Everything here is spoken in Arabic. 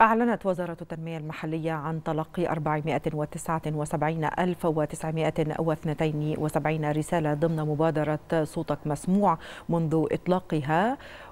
أعلنت وزارة التنمية المحلية عن تلقي 479972 رسالة ضمن مبادرة صوتك مسموع منذ إطلاقها